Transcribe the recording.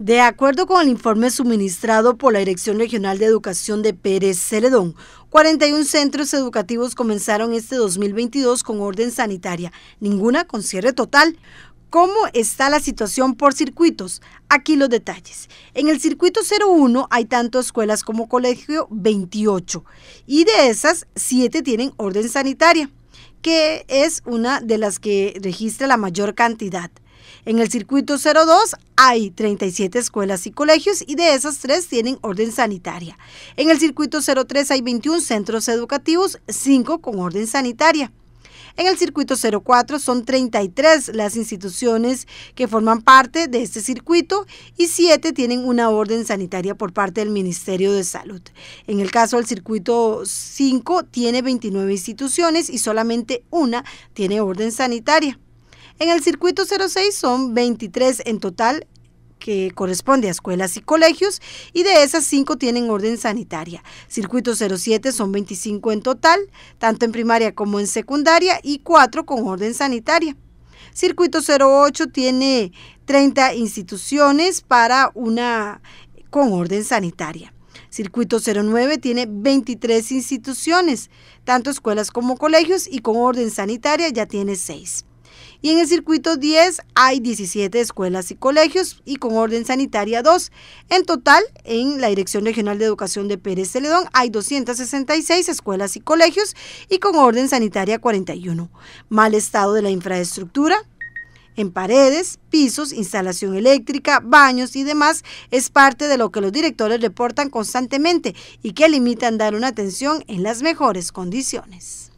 De acuerdo con el informe suministrado por la Dirección Regional de Educación de Pérez Celedón, 41 centros educativos comenzaron este 2022 con orden sanitaria, ninguna con cierre total. ¿Cómo está la situación por circuitos? Aquí los detalles. En el circuito 01 hay tanto escuelas como colegio 28 y de esas 7 tienen orden sanitaria, que es una de las que registra la mayor cantidad. En el circuito 02 hay 37 escuelas y colegios y de esas tres tienen orden sanitaria. En el circuito 03 hay 21 centros educativos, 5 con orden sanitaria. En el circuito 04 son 33 las instituciones que forman parte de este circuito y 7 tienen una orden sanitaria por parte del Ministerio de Salud. En el caso del circuito 5 tiene 29 instituciones y solamente una tiene orden sanitaria. En el circuito 06 son 23 en total que corresponde a escuelas y colegios, y de esas 5 tienen orden sanitaria. Circuito 07 son 25 en total, tanto en primaria como en secundaria, y 4 con orden sanitaria. Circuito 08 tiene 30 instituciones para una con orden sanitaria. Circuito 09 tiene 23 instituciones, tanto escuelas como colegios, y con orden sanitaria ya tiene 6. Y en el circuito 10 hay 17 escuelas y colegios y con orden sanitaria 2. En total, en la Dirección Regional de Educación de Pérez Celedón hay 266 escuelas y colegios y con orden sanitaria 41. Mal estado de la infraestructura, en paredes, pisos, instalación eléctrica, baños y demás es parte de lo que los directores reportan constantemente y que limitan dar una atención en las mejores condiciones.